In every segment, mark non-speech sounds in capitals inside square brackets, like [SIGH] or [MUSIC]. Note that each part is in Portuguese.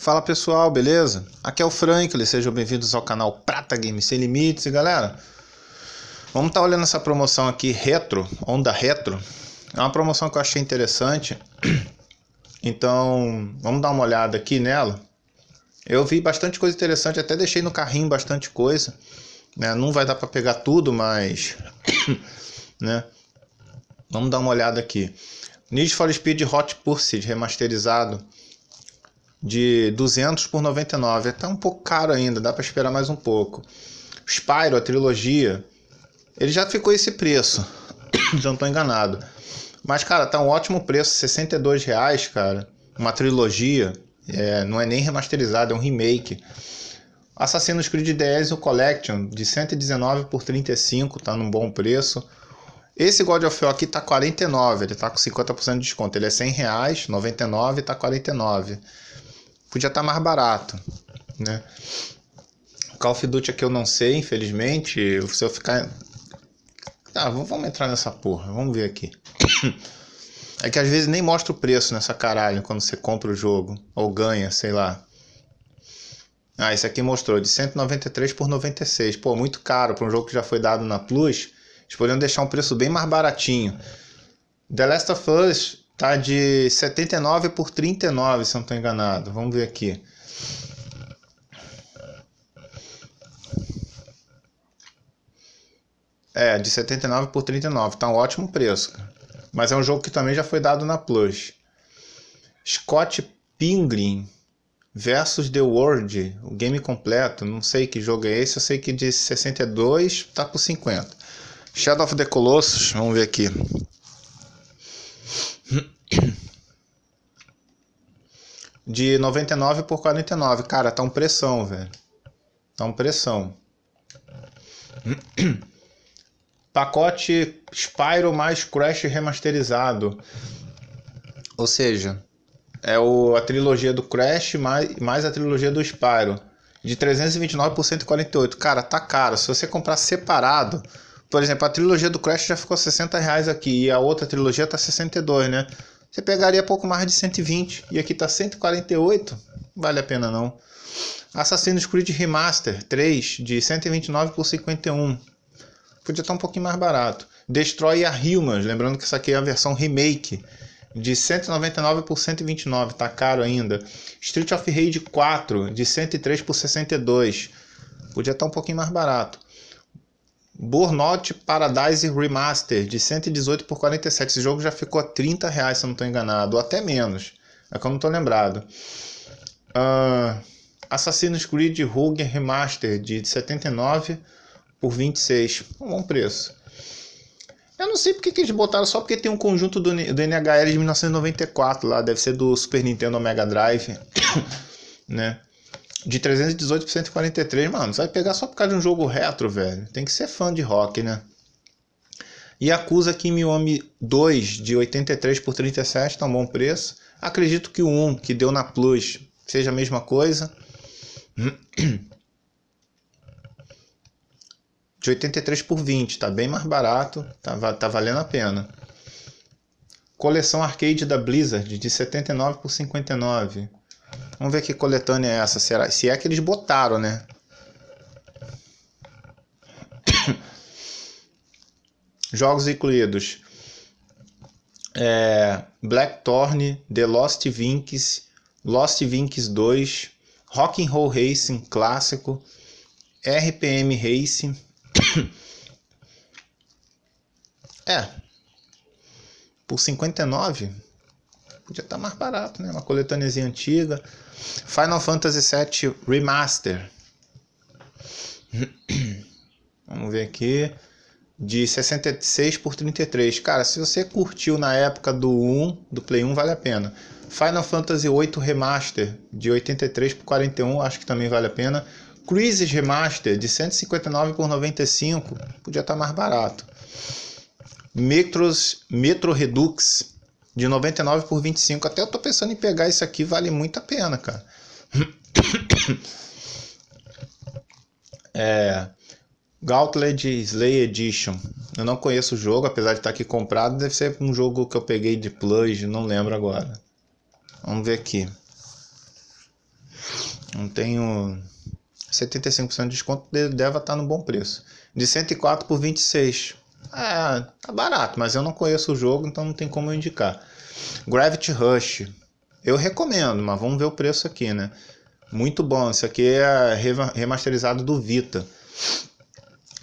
Fala pessoal, beleza? Aqui é o Franklin, sejam bem-vindos ao canal Prata Games Sem Limites e galera, vamos estar tá olhando essa promoção aqui retro, onda retro. É uma promoção que eu achei interessante, [CLEARS THROAT] então vamos dar uma olhada aqui nela. Eu vi bastante coisa interessante, até deixei no carrinho bastante coisa, né? Não vai dar para pegar tudo, mas, [CLEARS THROAT] né? Vamos dar uma olhada aqui. Need for Speed Hot Pursuit remasterizado de 200 por 99, é até um pouco caro ainda, dá para esperar mais um pouco. Spyro, a trilogia, ele já ficou esse preço, se [COUGHS] não estou enganado. Mas, cara, tá um ótimo preço, 62 reais, cara. Uma trilogia, é, não é nem remasterizado, é um remake. Assassin's Creed DS, o Collection, de 119 por 35, tá num bom preço. Esse God of War aqui tá 49, ele tá com 50% de desconto. Ele é 100 reais, 99 tá 49 podia estar tá mais barato, né? Call of Duty aqui eu não sei, infelizmente. Se eu ficar. Ah, vamos entrar nessa porra, vamos ver aqui. [COUGHS] É que às vezes nem mostra o preço nessa caralho quando você compra o jogo. Ou ganha, sei lá. Ah, esse aqui mostrou de 193 por 96. Pô, muito caro para um jogo que já foi dado na Plus. Eles poderiam deixar um preço bem mais baratinho. The Last of Us Tá de 79 por 39, se eu não estou enganado. Vamos ver aqui. É, de 79 por 39. Tá um ótimo preço. Mas é um jogo que também já foi dado na Plus. Scott Pilgrim versus The World, o game completo. Não sei que jogo é esse, eu sei que de 62 tá por 50. Shadow of the Colossus, vamos ver aqui. [COUGHS] De 99 por 49. Cara, tá um pressão, velho. Tá um pressão. [COUGHS] Pacote Spyro mais Crash remasterizado. Ou seja, é o, a trilogia do Crash mais, mais a trilogia do Spyro. De 329 por 148. Cara, tá caro. Se você comprar separado, por exemplo, a trilogia do Crash já ficou 60 reais aqui e a outra trilogia tá 62, né? você pegaria pouco mais de 120 e aqui tá 148, vale a pena não. Assassin's Creed Remaster 3 de 129 por 51, podia estar tá um pouquinho mais barato. Destroy a Humans, lembrando que essa aqui é a versão remake de 199 por 129, tá caro ainda. Street of Rage 4 de 103 por 62, podia estar tá um pouquinho mais barato. Burnout Paradise Remaster de 118 por 47. Esse jogo já ficou a 30 reais, se eu não estou enganado, ou até menos. É que eu não estou lembrado. Uh, Assassin's Creed Rogue Remaster de 79 por 26. Um bom preço. Eu não sei porque que eles botaram, só porque tem um conjunto do, do NHL de 1994 lá, deve ser do Super Nintendo Mega Drive, [COUGHS] né? de 318 por 143, mano, você vai pegar só por causa de um jogo retro, velho. Tem que ser fã de rock, né? E acusa que Miomi 2 de 83 por 37 tá um bom preço. Acredito que o 1 que deu na Plus seja a mesma coisa. [CLEARS THROAT] De 83 por 20, tá bem mais barato, tá, tá valendo a pena. Coleção arcade da Blizzard de 79 por 59. Vamos ver que coletânea é essa, será? Se é que eles botaram, né? [COUGHS] Jogos incluídos. É, Blackthorn, The Lost Vinks, Lost Vinks 2, Rock'n'Roll Racing clássico, RPM Racing. [COUGHS] é. Por 59? Podia estar tá mais barato, né? Uma coletânea antiga. Final Fantasy VII Remaster. [CLEARS THROAT] Vamos ver aqui. De 66 por 33. Cara, se você curtiu na época do 1, do Play 1, vale a pena. Final Fantasy VIII Remaster, de 83 por 41, acho que também vale a pena. Crisis Remaster, de 159 por 95, podia estar tá mais barato. Metros, Metro Redux, de 99 por 25. Até eu tô pensando em pegar isso aqui, vale muito a pena, cara. [COUGHS] É. Gauntlet Slay Edition. Eu não conheço o jogo, apesar de estar aqui comprado. Deve ser um jogo que eu peguei de plus, não lembro agora. Vamos ver aqui. Não tenho 75% de desconto, deve estar no bom preço. De 104 por 26. É, tá barato, mas eu não conheço o jogo, então não tem como eu indicar. Gravity Rush. Eu recomendo, mas vamos ver o preço aqui, né? Muito bom. Isso aqui é remasterizado do Vita.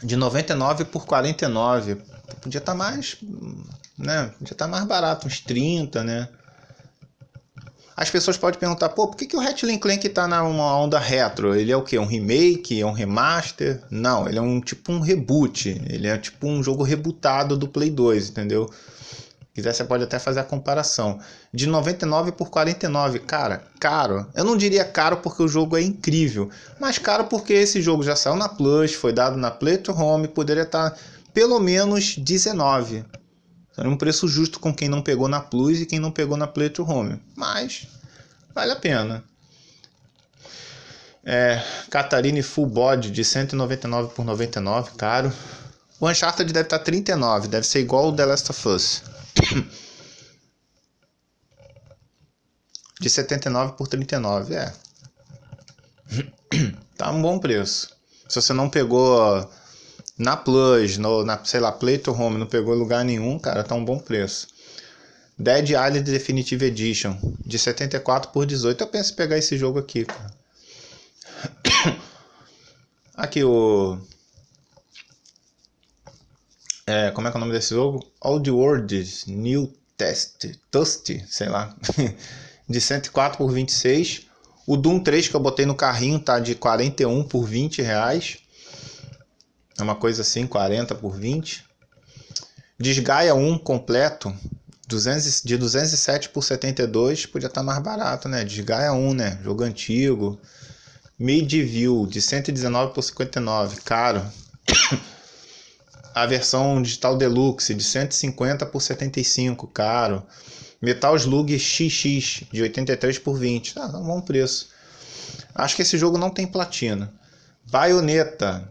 De 99 por 49. Podia estar tá mais, hum, né? Podia estar tá mais barato, uns 30, né? As pessoas podem perguntar, pô, por que, que o Ratchet Clank está na uma onda retro? Ele é o que? Um remake? É um remaster? Não, ele é um tipo um reboot. Ele é tipo um jogo rebootado do Play 2, entendeu? quiser, você pode até fazer a comparação. De 99 por 49, cara, caro. Eu não diria caro porque o jogo é incrível, mas caro porque esse jogo já saiu na Plus, foi dado na Play to Home, poderia estar tá pelo menos 19. Era então, é um preço justo com quem não pegou na Plus e quem não pegou na Play to Home. Mas vale a pena. É, Catarine Full Body de 199 por 99, caro. O Uncharted deve estar tá 39, deve ser igual o The Last of Us. [COUGHS] De 79 por 39, é. [COUGHS] Tá um bom preço. Se você não pegou na Plus, no, na, sei lá, Play to Home, não pegou lugar nenhum, cara, tá um bom preço. Dead Island Definitive Edition, de 74 por 18. Eu penso em pegar esse jogo aqui, cara. [COUGHS] Aqui o. É, como é que é o nome desse jogo? All the World's New Test. Tust, sei lá. [LAUGHS] de 104 por 26. O Doom 3 que eu botei no carrinho tá de 41 por 20 reais é uma coisa assim, 40 por 20. Desgaia 1 completo, 200, de 207 por 72, podia estar tá mais barato, né? Desgaia 1, né? Jogo antigo. Medieval, de 119 por 59, caro. [COUGHS] A versão digital deluxe, de 150 por 75, caro. Metal Slug XX, de 83 por 20, ah, tá um bom preço. Acho que esse jogo não tem platina. Baioneta,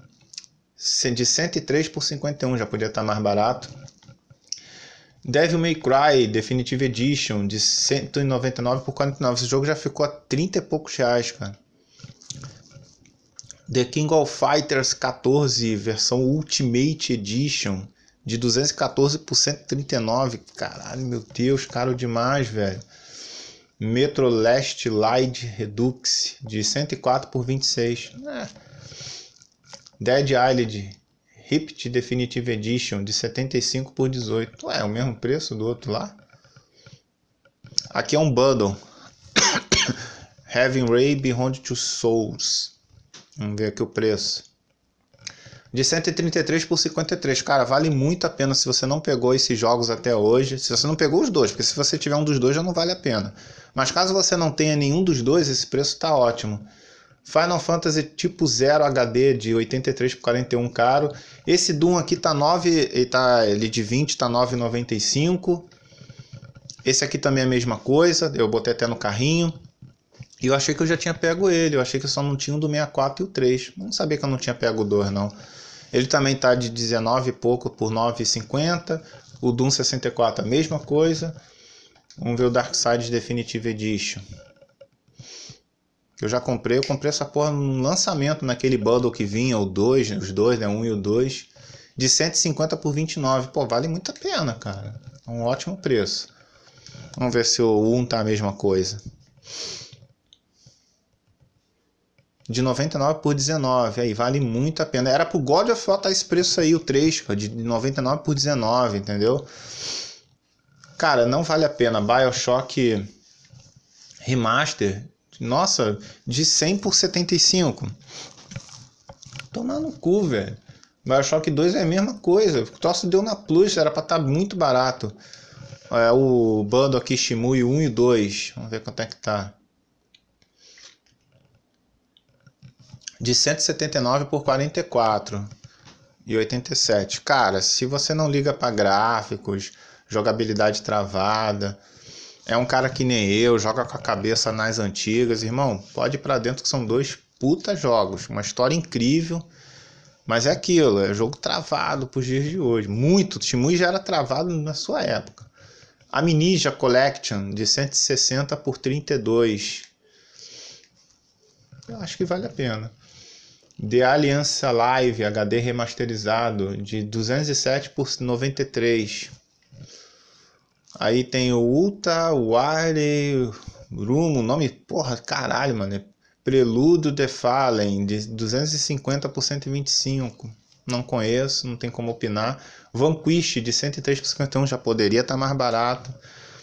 de 103 por 51, já podia estar mais barato. Devil May Cry Definitive Edition de 199 por 49. Esse jogo já ficou a 30 e poucos reais, cara. The King of Fighters 14 versão Ultimate Edition de 214 por 139. Caralho, meu Deus, caro demais, velho. Metro Last Light Redux de 104 por 26. É. Dead Island Ripped Definitive Edition de 75 por 18. Ué, é o mesmo preço do outro lá? Aqui é um bundle. [COUGHS] Heaven Ray Beyond Two Souls. Vamos ver aqui o preço. De 133 por 53. Cara, vale muito a pena se você não pegou esses jogos até hoje. Se você não pegou os dois, porque se você tiver um dos dois já não vale a pena. Mas caso você não tenha nenhum dos dois, esse preço está ótimo. Final Fantasy tipo 0 HD de 83 por 41 caro. Esse Doom aqui tá 9, ele tá ele de 20 tá 9.95. Esse aqui também é a mesma coisa, eu botei até no carrinho. E eu achei que eu já tinha pego ele, eu achei que eu só não tinha o do 64 e o 3. Não sabia que eu não tinha pego o 2 não. Ele também tá de 19 e pouco por 9,50. O Doom 64 a mesma coisa. Vamos ver o Dark Side Definitive Edition que eu já comprei, eu comprei essa porra num lançamento naquele bundle que vinha, o 2, os dois, né? Um e o 2, de 150 por 29. Pô, vale muito a pena, cara. É um ótimo preço. Vamos ver se o 1 tá a mesma coisa. De 99 por 19, aí vale muito a pena. Era pro God of War tá esse preço aí, o 3, pô, de 99 por 19, entendeu? Cara, não vale a pena. Bioshock Remaster nossa, de 100 por 75. Tomar no cu, velho. Bioshock 2 é a mesma coisa. O troço deu na Plus, era pra estar tá muito barato. É o bando aqui Shimui 1 e 2. Vamos ver quanto é que tá. De 179 por 44 e 87. Cara, se você não liga para gráficos, jogabilidade travada, é um cara que nem eu, joga com a cabeça nas antigas, irmão. Pode ir pra dentro que são dois puta jogos. Uma história incrível. Mas é aquilo, é jogo travado pros dias de hoje. Muito, o Timui já era travado na sua época. A Minija Collection de 160 por 32. Eu acho que vale a pena. The Aliança Live HD remasterizado de 207 por 93. Aí tem o Uta, o Wire, Rumo nome, porra, caralho, mano. Preludo The Fallen, de 250 por 125. Não conheço, não tem como opinar. Vanquish, de 103 por 51, já poderia estar tá mais barato.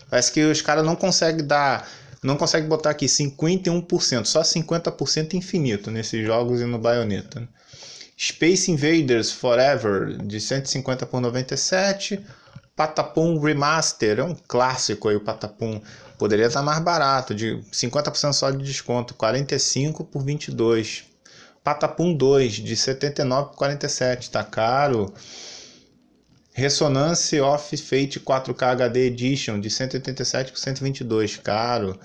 Parece que os caras não conseguem dar. Não consegue botar aqui 51%, só 50% infinito nesses jogos e no baioneta. Né? Space Invaders Forever, de 150 por 97. Patapum Remaster, é um clássico aí o Patapum. Poderia estar mais barato, de 50% só de desconto, 45 por 22. Patapum 2 de 79 por 47, tá caro. Ressonance Off Fate 4K HD Edition de 187 por 122, caro.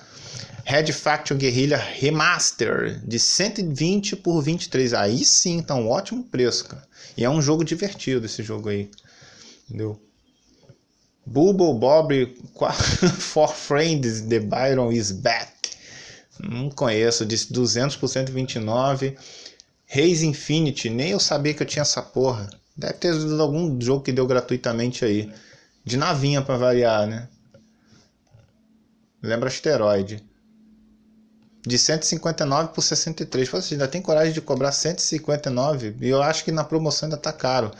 Red Faction Guerrilla Remaster de 120 por 23. Aí sim, tá um ótimo preço, cara. E é um jogo divertido esse jogo aí. Entendeu? Bubble Bob [LAUGHS] For Friends The Byron Is Back. Não conheço, disse 200 por 129. Reis Infinity, nem eu sabia que eu tinha essa porra. Deve ter sido algum jogo que deu gratuitamente aí. De navinha para variar, né? Lembra asteroide. De 159 por 63. Pô, você ainda tem coragem de cobrar 159? E eu acho que na promoção ainda tá caro.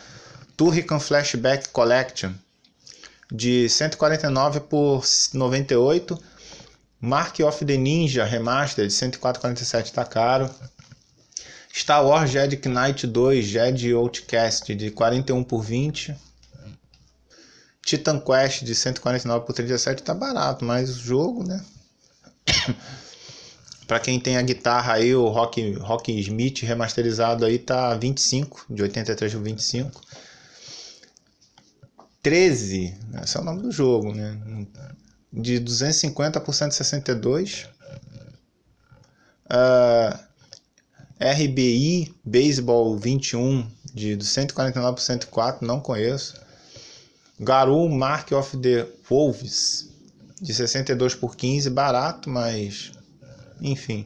Turrican Flashback Collection de 149 por 98. Mark of the Ninja Remastered, 104,47 tá caro. Star Wars Jedi Knight 2, Jedi Outcast de 41 por 20. Titan Quest de 149 por 37 tá barato, mas o jogo, né? [COUGHS] Para quem tem a guitarra aí, o Rock, Rock Smith remasterizado aí tá 25, de 83 por 25. 13, esse é o nome do jogo, né? De 250 por 162. Uh, RBI Baseball 21 de 149 por 104, não conheço. Garou Mark of the Wolves de 62 por 15, barato, mas enfim.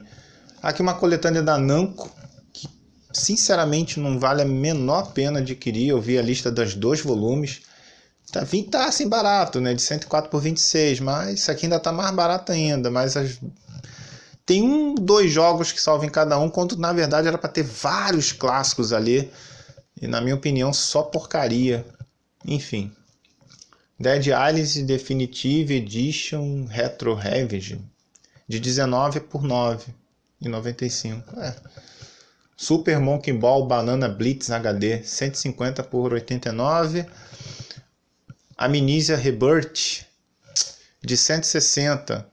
Aqui uma coletânea da Namco que sinceramente não vale a menor pena adquirir. Eu vi a lista dos dois volumes Tá, tá assim barato, né? De 104 por 26, mas isso aqui ainda tá mais barato ainda, mas as... tem um, dois jogos que salvem cada um, quando na verdade era para ter vários clássicos ali. E na minha opinião, só porcaria. Enfim. Dead Island Definitive Edition Retro Revenge de 19 por 9 e 95. É. Super Monkey Ball Banana Blitz HD 150 por 89 Amnesia Rebirth de 160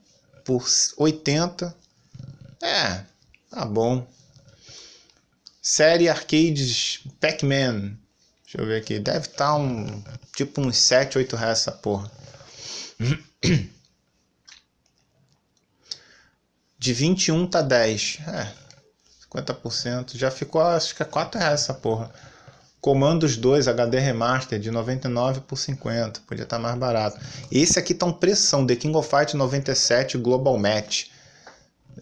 por 80. É, tá bom. Série Arcades Pac-Man. Deixa eu ver aqui. Deve estar tá um. Tipo uns 7, 8 reais essa porra. [CLEARS THROAT] De 21 tá 10. É. 50%. Já ficou, acho que é 4 reais essa porra. Comandos 2 HD Remaster de 99 por 50, podia estar tá mais barato. Esse aqui tá um pressão, The King of Fight 97 Global Match.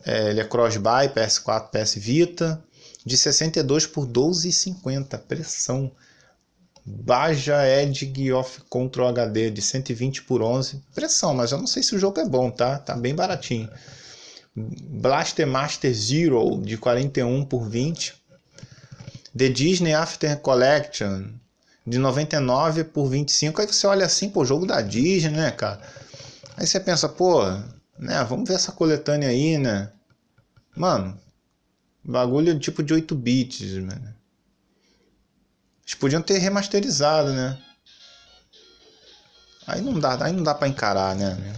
É, ele é cross-buy, PS4, PS Vita, de 62 por 12,50, pressão. Baja Edge of Control HD de 120 por 11, pressão, mas eu não sei se o jogo é bom, tá? Tá bem baratinho. Blaster Master Zero de 41 por 20, The Disney After Collection, de 99 por 25. Aí você olha assim, pô, jogo da Disney, né, cara? Aí você pensa, pô, né, vamos ver essa coletânea aí, né? Mano, bagulho tipo de 8 bits, mano. Eles podiam ter remasterizado, né? Aí não dá, aí não dá para encarar, né, né?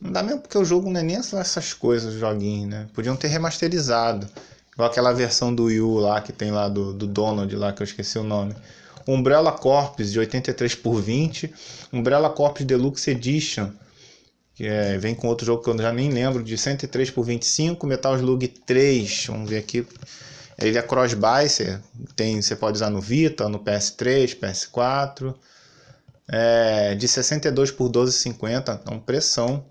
Não dá mesmo porque o jogo não é nem essas coisas, joguinho, né? Podiam ter remasterizado. Igual aquela versão do Yu lá que tem lá do, do Donald lá, que eu esqueci o nome. Umbrella Corps de 83 por 20, Umbrella Corps Deluxe Edition, que é, vem com outro jogo que eu já nem lembro, de 103 por 25, Metal Slug 3, vamos ver aqui. Ele é cross-buy, você, tem, você pode usar no Vita, no PS3, PS4. É, de 62 por 12,50, então é pressão.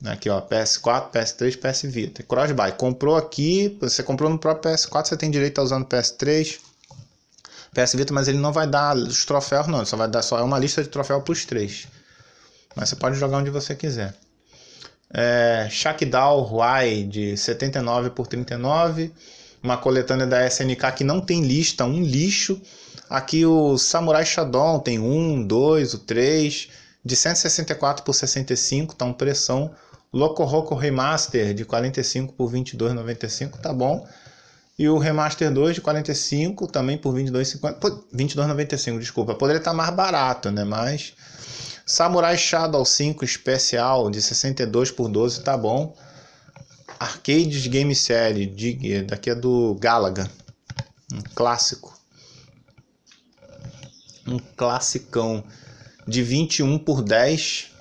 Né, aqui, ó, PS4, PS3, PS Vita. Crossbuy Comprou aqui, você comprou no próprio PS4, você tem direito a usar no PS3, PS Vita, mas ele não vai dar os troféus, não. Ele só vai dar só é uma lista de troféus para os três. Mas você pode jogar onde você quiser. É, Shakdal Huai, de 79 por 39. Uma coletânea da SNK que não tem lista, um lixo. Aqui o Samurai Shadon tem um, dois, o três De 164 por 65, tá um pressão. Loco Roco Remaster de 45 por 22,95, tá bom. E o Remaster 2 de 45 também por 22,50, 22,95, desculpa. Poderia estar tá mais barato, né? Mas Samurai Shadow 5 especial de 62 por 12, tá bom. Arcades Game Série, de, daqui é do Galaga, um clássico. Um classicão de 21 por 10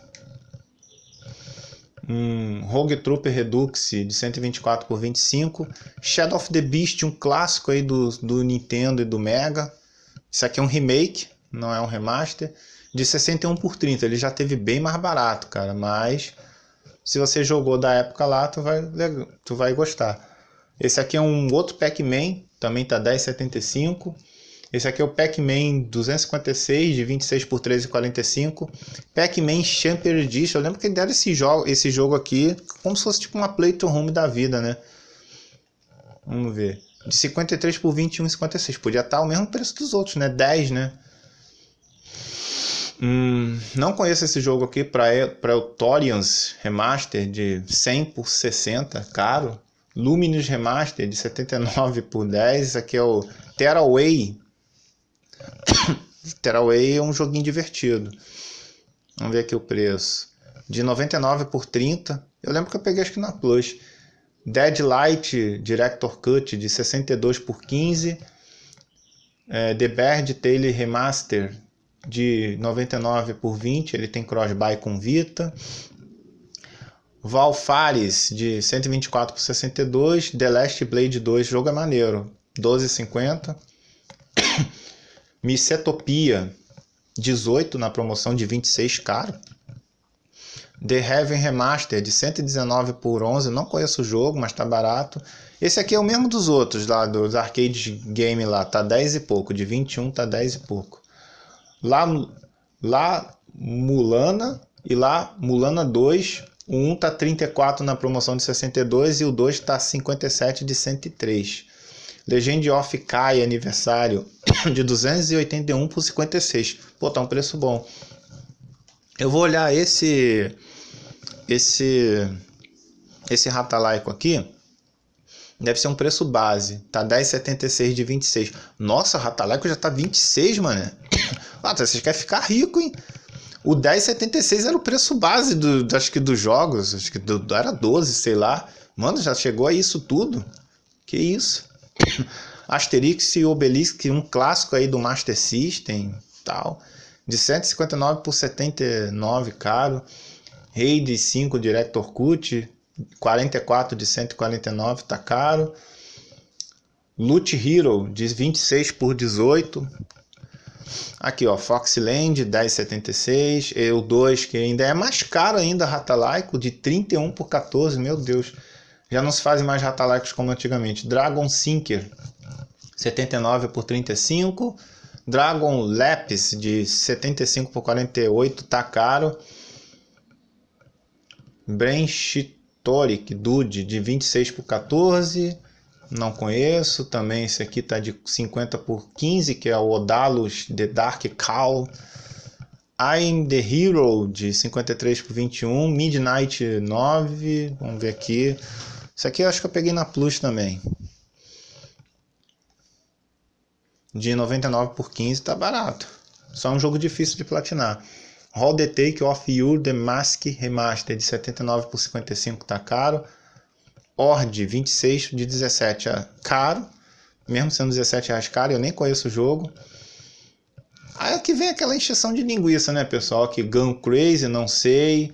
um Rogue Trooper Redux de 124 por 25, Shadow of the Beast, um clássico aí do, do Nintendo e do Mega. Isso aqui é um remake, não é um remaster, de 61 por 30. Ele já teve bem mais barato, cara, mas se você jogou da época lá, tu vai tu vai gostar. Esse aqui é um outro Pac-Man, também tá 1075. Esse aqui é o Pac-Man 256 de 26 por 13,45. Pac-Man Champion Edition. Eu lembro que deram esse jogo, esse jogo aqui como se fosse tipo uma Play to Home da vida, né? Vamos ver. De 53 por 21,56. Podia estar o mesmo preço dos outros, né? 10, né? Hum, não conheço esse jogo aqui para o Torians Remaster de 100 por 60, caro. Luminous Remaster de 79 por 10. Esse aqui é o Tearaway Tearaway é um joguinho divertido. Vamos ver aqui o preço. De 99 por 30. Eu lembro que eu peguei acho que na Plus. Deadlight Director Cut de 62 por 15. É, The Bird Taylor Remaster de 99 por 20. Ele tem cross-buy com Vita. Valfares de 124 por 62. The Last Blade 2, jogo é maneiro. 12,50. Micetopia 18 na promoção de 26 caro. The Heaven Remaster de 119 por 11, não conheço o jogo, mas tá barato. Esse aqui é o mesmo dos outros lá dos arcade game lá, tá 10 e pouco, de 21 tá 10 e pouco. Lá lá Mulana e lá Mulana 2, o 1 tá 34 na promoção de 62 e o 2 tá 57 de 103. Legend of Kai aniversário [COUGHS] de 281 por 56. Pô, tá um preço bom. Eu vou olhar esse esse esse ratalaico aqui. Deve ser um preço base, tá 10,76 de 26. Nossa, ratalaico já tá 26, mané. Ah, [COUGHS] vocês querem ficar rico, hein? O 10,76 era o preço base do, acho que dos jogos, acho que do, era 12, sei lá. Mano, já chegou a isso tudo. Que isso? [COUGHS] Asterix e Obelisk, um clássico aí do Master System tal, de 159 por 79 caro. Rei de 5 Director Cut, 44 de 149 tá caro. Loot Hero de 26 por 18. Aqui ó, Foxland 10,76, eu 2 que ainda é mais caro ainda Ratalaico de 31 por 14, meu Deus. Já não se fazem mais Ratalaicos como antigamente. Dragon Sinker 79 por 35. Dragon Lapis de 75 por 48 tá caro. Brain Dude de 26 por 14. Não conheço. Também esse aqui tá de 50 por 15, que é o Odalus The Dark Cow. I'm the Hero de 53 por 21. Midnight 9. Vamos ver aqui. Isso aqui eu acho que eu peguei na Plus também. de 99 por 15 tá barato. Só um jogo difícil de platinar. Roll the Take of You The Mask Remaster de 79 por 55 tá caro. Ord 26 de 17 é caro. Mesmo sendo 17 reais caro, eu nem conheço o jogo. Aí é que vem aquela encheção de linguiça, né, pessoal? Que Gun Crazy, não sei.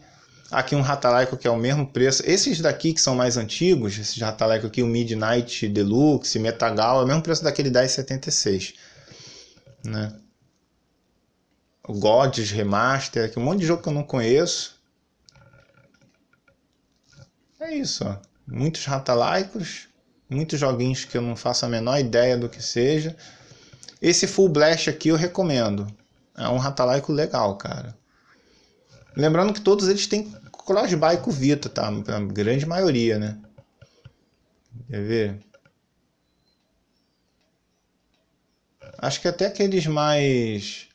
Aqui um Rataleco que é o mesmo preço. Esses daqui que são mais antigos, esses Rataleco aqui, o Midnight Deluxe, Metagal, é o mesmo preço daquele 1076. Né? O Gods Remaster, aqui um monte de jogo que eu não conheço. É isso, ó. Muitos ratalaicos, muitos joguinhos que eu não faço a menor ideia do que seja. Esse Full Blast aqui eu recomendo. É um ratalaico legal, cara. Lembrando que todos eles têm Crossbuy com o Vita, tá? A grande maioria, né? Quer ver? Acho que até aqueles mais...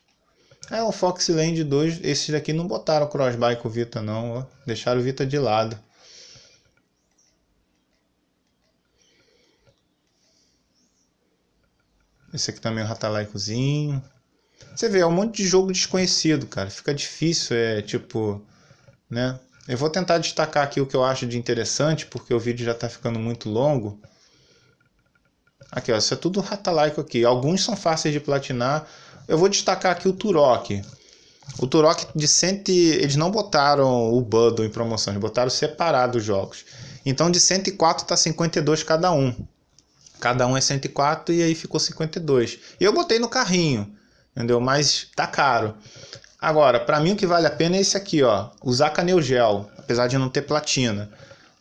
Ah, é, o Foxland 2, esses daqui não botaram crossbuy com o Vita não, ó. deixaram o Vita de lado. Esse aqui também é o Ratalaikozinho. Você vê, é um monte de jogo desconhecido, cara. Fica difícil, é tipo, né? Eu vou tentar destacar aqui o que eu acho de interessante, porque o vídeo já está ficando muito longo. Aqui, ó, isso é tudo rata-like aqui. Alguns são fáceis de platinar. Eu vou destacar aqui o Turok. O Turok de 100, eles não botaram o bundle em promoção, eles botaram separado os jogos. Então de 104 está 52 cada um. Cada um é 104 e aí ficou 52. Eu botei no carrinho, entendeu? Mas tá caro. Agora, para mim o que vale a pena é esse aqui, ó, usar canel gel, apesar de não ter platina.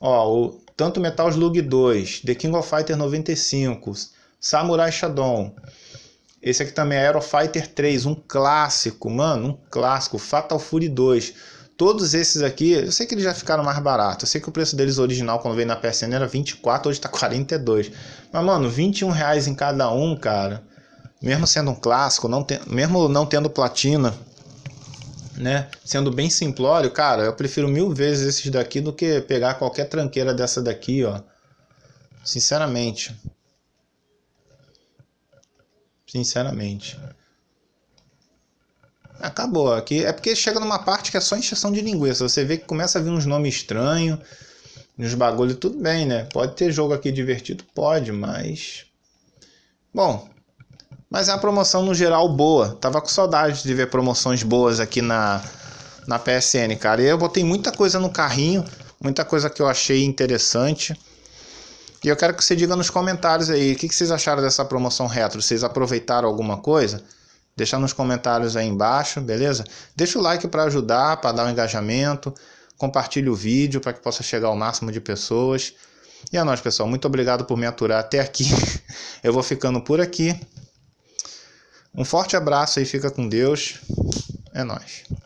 Ó, o tanto Metal Slug 2, The King of Fighter 95, Samurai Shadon. Esse aqui também é Aero Fighter 3, um clássico, mano, um clássico, Fatal Fury 2. Todos esses aqui, eu sei que eles já ficaram mais baratos. Eu sei que o preço deles original quando veio na PSN era 24, hoje tá 42. Mas mano, 21 reais em cada um, cara. Mesmo sendo um clássico, não te... mesmo não tendo platina, né? Sendo bem simplório, cara, eu prefiro mil vezes esses daqui do que pegar qualquer tranqueira dessa daqui, ó. Sinceramente. Sinceramente. Acabou aqui. É porque chega numa parte que é só encheção de linguiça. Você vê que começa a vir uns nomes estranhos, uns bagulho, tudo bem, né? Pode ter jogo aqui divertido? Pode, mas. Bom, mas é uma promoção no geral boa. Tava com saudade de ver promoções boas aqui na, na PSN, cara. E eu botei muita coisa no carrinho, muita coisa que eu achei interessante. E eu quero que você diga nos comentários aí o que, que vocês acharam dessa promoção retro. Vocês aproveitaram alguma coisa? Deixa nos comentários aí embaixo, beleza? Deixa o like para ajudar, para dar um engajamento. Compartilhe o vídeo para que possa chegar ao máximo de pessoas. E é nóis, pessoal. Muito obrigado por me aturar até aqui. [LAUGHS] Eu vou ficando por aqui. Um forte abraço e fica com Deus. É nós.